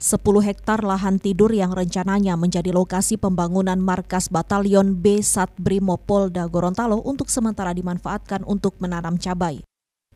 10 hektar lahan tidur yang rencananya menjadi lokasi pembangunan markas batalion B Satbrimo Polda Gorontalo untuk sementara dimanfaatkan untuk menanam cabai.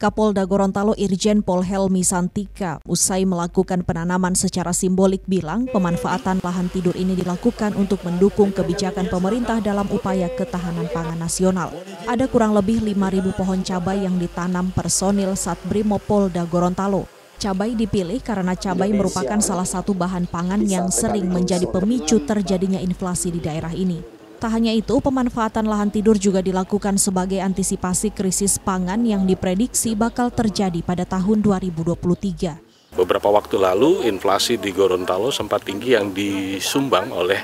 Kapolda Gorontalo Irjen Pol Helmi Santika usai melakukan penanaman secara simbolik bilang pemanfaatan lahan tidur ini dilakukan untuk mendukung kebijakan pemerintah dalam upaya ketahanan pangan nasional. Ada kurang lebih 5.000 pohon cabai yang ditanam personil Satbrimo Polda Gorontalo. Cabai dipilih karena cabai merupakan salah satu bahan pangan yang sering menjadi pemicu terjadinya inflasi di daerah ini. Tak hanya itu, pemanfaatan lahan tidur juga dilakukan sebagai antisipasi krisis pangan yang diprediksi bakal terjadi pada tahun 2023. Beberapa waktu lalu, inflasi di Gorontalo sempat tinggi yang disumbang oleh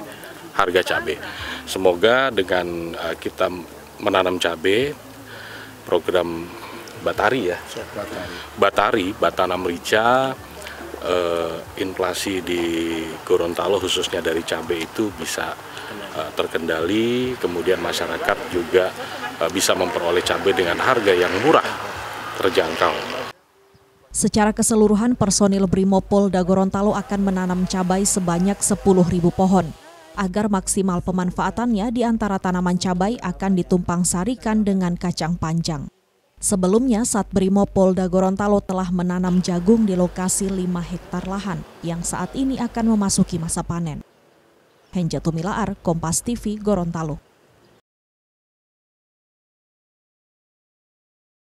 harga cabai. Semoga dengan eh, kita menanam cabai, program Batari ya. Batari. Batana Merica, eh, inflasi di Gorontalo khususnya dari cabai itu bisa eh, terkendali, kemudian masyarakat juga eh, bisa memperoleh cabai dengan harga yang murah, terjangkau. Secara keseluruhan personil Brimopolda Gorontalo akan menanam cabai sebanyak 10.000 pohon. Agar maksimal pemanfaatannya di antara tanaman cabai akan ditumpang sarikan dengan kacang panjang. Sebelumnya, saat Brimo Polda Gorontalo telah menanam jagung di lokasi 5 hektar lahan yang saat ini akan memasuki masa panen. Henja Tumilaar, Kompas TV, Gorontalo.